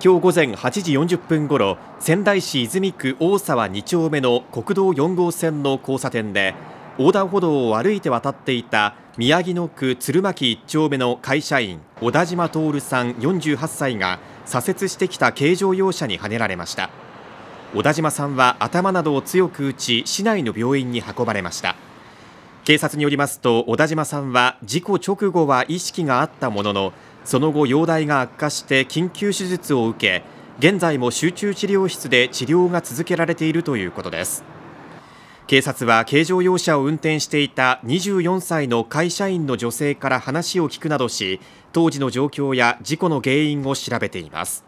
今日午前8時40分ごろ仙台市泉区大沢2丁目の国道4号線の交差点で横断歩道を歩いて渡っていた宮城野区鶴巻1丁目の会社員小田島徹さん48歳が左折してきた軽乗用車にはねられました小田島さんは頭などを強く打ち市内の病院に運ばれました警察によりますと小田島さんは事故直後は意識があったもののその後容体が悪化して緊急手術を受け現在も集中治療室で治療が続けられているということです警察は軽乗用車を運転していた24歳の会社員の女性から話を聞くなどし当時の状況や事故の原因を調べています